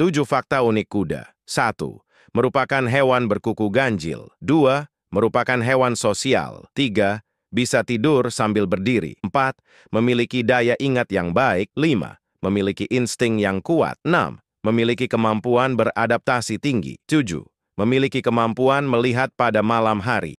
7 fakta unik kuda. 1. Merupakan hewan berkuku ganjil. 2. Merupakan hewan sosial. 3. Bisa tidur sambil berdiri. 4. Memiliki daya ingat yang baik. 5. Memiliki insting yang kuat. 6. Memiliki kemampuan beradaptasi tinggi. 7. Memiliki kemampuan melihat pada malam hari.